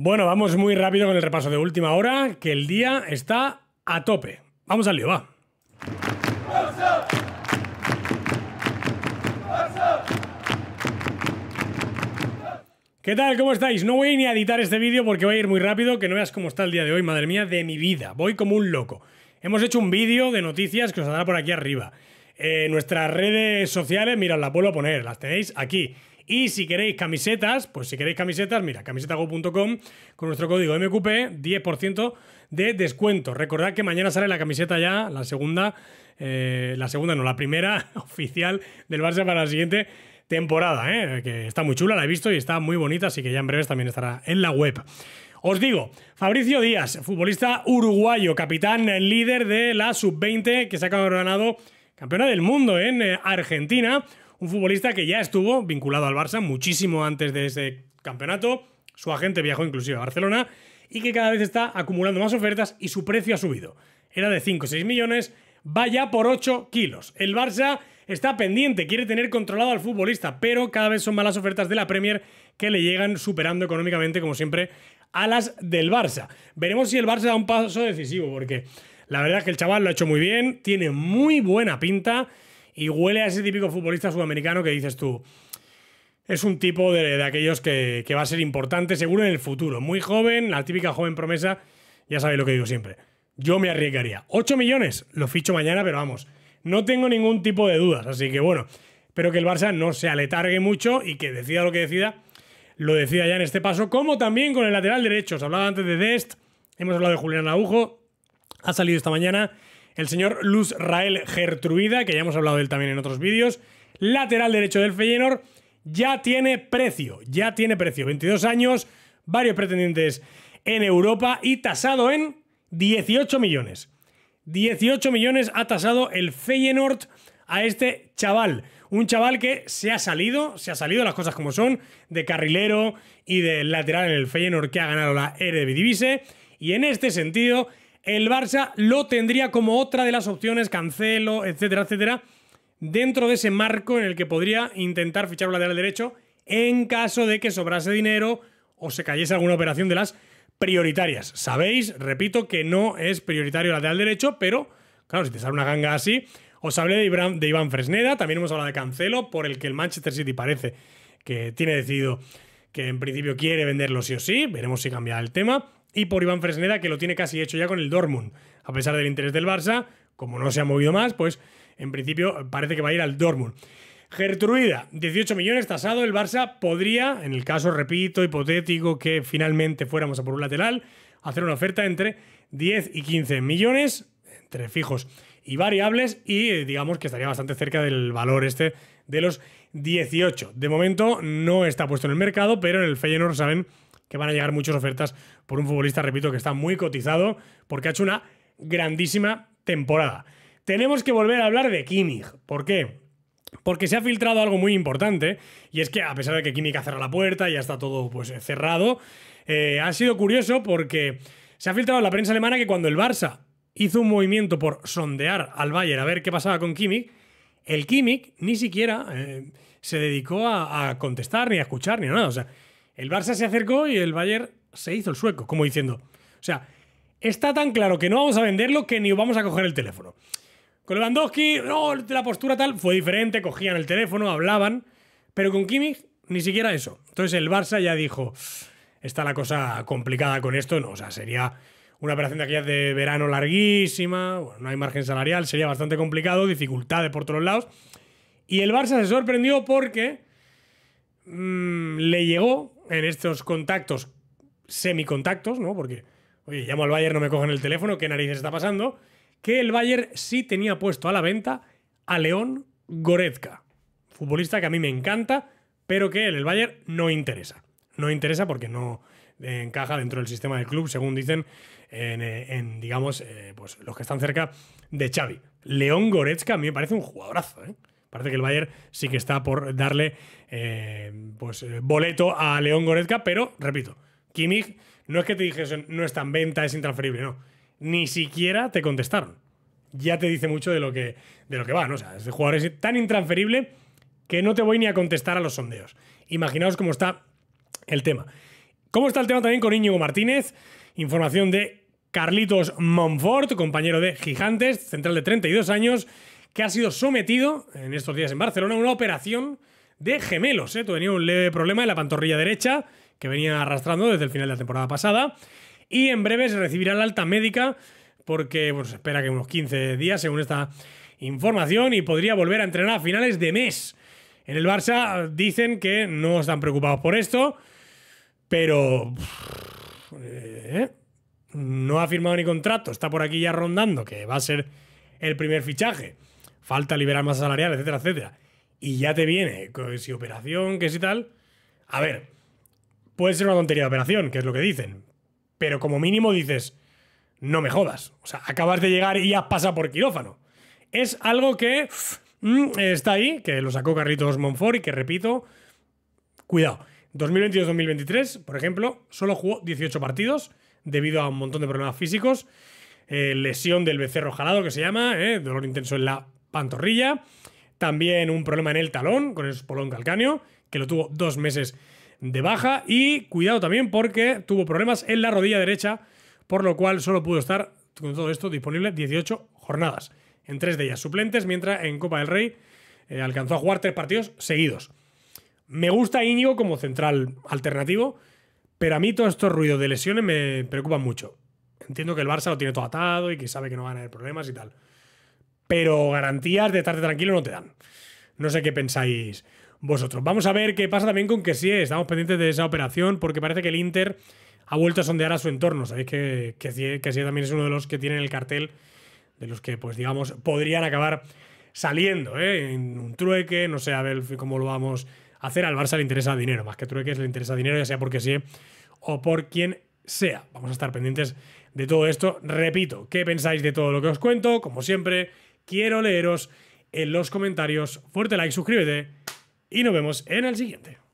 Bueno, vamos muy rápido con el repaso de última hora, que el día está a tope. Vamos al lío, va. ¿Qué tal? ¿Cómo estáis? No voy ni a editar este vídeo porque voy a ir muy rápido, que no veas cómo está el día de hoy, madre mía, de mi vida. Voy como un loco. Hemos hecho un vídeo de noticias que os dará por aquí arriba. Eh, nuestras redes sociales, mirad, las vuelvo a poner, las tenéis aquí. Y si queréis camisetas, pues si queréis camisetas, mira, camisetago.com con nuestro código MQP, 10% de descuento. Recordad que mañana sale la camiseta ya, la segunda, eh, la segunda no, la primera oficial del Barça para la siguiente temporada, eh, que está muy chula, la he visto y está muy bonita, así que ya en breves también estará en la web. Os digo, Fabricio Díaz, futbolista uruguayo, capitán eh, líder de la sub-20 que se ha ganado campeona del mundo en Argentina un futbolista que ya estuvo vinculado al Barça muchísimo antes de ese campeonato. Su agente viajó inclusive a Barcelona y que cada vez está acumulando más ofertas y su precio ha subido. Era de 5 o 6 millones, vaya por 8 kilos. El Barça está pendiente, quiere tener controlado al futbolista, pero cada vez son malas ofertas de la Premier que le llegan superando económicamente, como siempre, a las del Barça. Veremos si el Barça da un paso decisivo, porque la verdad es que el chaval lo ha hecho muy bien, tiene muy buena pinta. Y huele a ese típico futbolista sudamericano que dices tú. Es un tipo de, aquellos que, va a ser importante, seguro en el futuro. Muy joven, la típica joven promesa. Ya sabéis lo que digo siempre. Yo me arriesgaría. 8 millones, lo ficho mañana, pero vamos. No tengo ningún tipo de dudas. Así que bueno, espero que el Barça no se aletargue mucho y que decida lo que decida, lo decida ya en este paso. Como también con el lateral derecho. Os hablaba antes de Dest, hemos hablado de Julián Agujo, Ha salido esta mañana el señor Luz Rael Gertruida, que ya hemos hablado de él también en otros vídeos, lateral derecho del Feyenoord, ya tiene precio, ya tiene precio. 22 años, varios pretendientes en Europa y tasado en 18 millones. 18 millones ha tasado el Feyenoord a este chaval. Un chaval que se ha salido, se ha salido las cosas como son, de carrilero y de lateral en el Feyenoord que ha ganado la Eredivisie. Y en este sentido el Barça lo tendría como otra de las opciones, Cancelo, etcétera, etcétera, dentro de ese marco en el que podría intentar fichar un lateral derecho en caso de que sobrase dinero o se cayese alguna operación de las prioritarias. Sabéis, repito, que no es prioritario lateral derecho, pero claro, si te sale una ganga así, os hablé de Iván Fresneda, también hemos hablado de Cancelo, por el que el Manchester City parece que tiene decidido que en principio quiere venderlo sí o sí, veremos si cambia el tema y por Iván Fresneda, que lo tiene casi hecho ya con el Dortmund. A pesar del interés del Barça, como no se ha movido más, pues en principio parece que va a ir al Dortmund. Gertruida, 18 millones tasado. El Barça podría, en el caso, repito, hipotético, que finalmente fuéramos a por un lateral, hacer una oferta entre 10 y 15 millones, entre fijos y variables, y eh, digamos que estaría bastante cerca del valor este de los 18. De momento no está puesto en el mercado, pero en el Feyenoord saben que van a llegar muchas ofertas por un futbolista, repito, que está muy cotizado porque ha hecho una grandísima temporada. Tenemos que volver a hablar de Kimmich. ¿Por qué? Porque se ha filtrado algo muy importante, y es que a pesar de que Kimmich ha cerrado la puerta, y ya está todo pues, cerrado, eh, ha sido curioso porque se ha filtrado en la prensa alemana que cuando el Barça hizo un movimiento por sondear al Bayern a ver qué pasaba con Kimmich, el Kimmich ni siquiera eh, se dedicó a, contestar, ni a escuchar, ni a nada. O sea, el Barça se acercó y el Bayern se hizo el sueco, como diciendo, o sea, está tan claro que no vamos a venderlo que ni vamos a coger el teléfono. Con Lewandowski, no, la postura tal fue diferente, cogían el teléfono, hablaban, pero con Kimmich ni siquiera eso. Entonces el Barça ya dijo, está la cosa complicada con esto, no, o sea, sería una operación de aquellas de verano larguísima, no hay margen salarial, sería bastante complicado, dificultades por todos lados. Y el Barça se sorprendió porque Mm, le llegó en estos contactos, semicontactos, ¿no? Porque, oye, llamo al Bayern, no me cogen el teléfono, ¿qué narices está pasando? Que el Bayern sí tenía puesto a la venta a León Goretzka, futbolista que a mí me encanta, pero que el Bayern no interesa. No interesa porque no encaja dentro del sistema del club, según dicen en, eh, digamos, eh, pues los que están cerca de Xavi. León Goretzka a mí me parece un jugadorazo, ¿eh? Parece que el Bayern sí que está por darle eh, pues, eh, boleto a León Goretzka, pero repito, Kimmich no es que te dijese no está en venta, es intransferible, no. Ni siquiera te contestaron. Ya te dice mucho de lo que, de lo que va, sea, este jugador es tan intransferible que no te voy ni a contestar a los sondeos. Imaginaos cómo está el tema. ¿Cómo está el tema también con Íñigo Martínez? Información de Carlitos Monfort, compañero de Gigantes, central de 32 años que ha sido sometido en estos días en Barcelona a una operación de gemelos. ¿eh? Tenía un leve problema en la pantorrilla derecha que venía arrastrando desde el final de la temporada pasada y en breve se recibirá la alta médica porque se espera que unos 15 días, según esta información, y podría volver a entrenar a finales de mes. En el Barça dicen que no están preocupados por esto, pero eh, no ha firmado ni contrato, está por aquí ya rondando, que va a ser el primer fichaje falta liberar más salarial, etcétera, etcétera. Y ya te viene, si operación, que si tal. A ver, puede ser una tontería de operación, que es lo que dicen. Pero como mínimo dices, no me jodas. O sea, acabas de llegar y ya pasa por quirófano. Es algo que mm, está ahí, que lo sacó carritos Monfort y que repito, cuidado. 2022-2023, por ejemplo, solo jugó 18 partidos debido a un montón de problemas físicos. Eh, lesión del becerro jalado que se llama, eh, dolor intenso en la pantorrilla, también un problema en el talón, con el espolón calcáneo, que lo tuvo dos meses de baja, y cuidado también porque tuvo problemas en la rodilla derecha, por lo cual solo pudo estar con todo esto disponible 18 jornadas, en tres de ellas suplentes, mientras en Copa del Rey eh, alcanzó a jugar tres partidos seguidos. Me gusta Íñigo como central alternativo, pero a mí todo estos ruidos de lesiones me preocupan mucho. Entiendo que el Barça lo tiene todo atado y que sabe que no van a haber problemas y tal pero garantías de estarte tranquilo no te dan. No sé qué pensáis vosotros. Vamos a ver qué pasa también con que sí, estamos pendientes de esa operación porque parece que el Inter ha vuelto a sondear a su entorno. Sabéis que, que, también es uno de los que tienen el cartel de los que, pues digamos, podrían acabar saliendo ¿eh? en un trueque, no sé a ver cómo lo vamos a hacer. Al Barça le interesa dinero, más que trueques le interesa dinero, ya sea porque sí o por quien sea. Vamos a estar pendientes de todo esto. Repito, ¿qué pensáis de todo lo que os cuento? Como siempre, Quiero leeros en los comentarios. Fuerte like, suscríbete y nos vemos en el siguiente.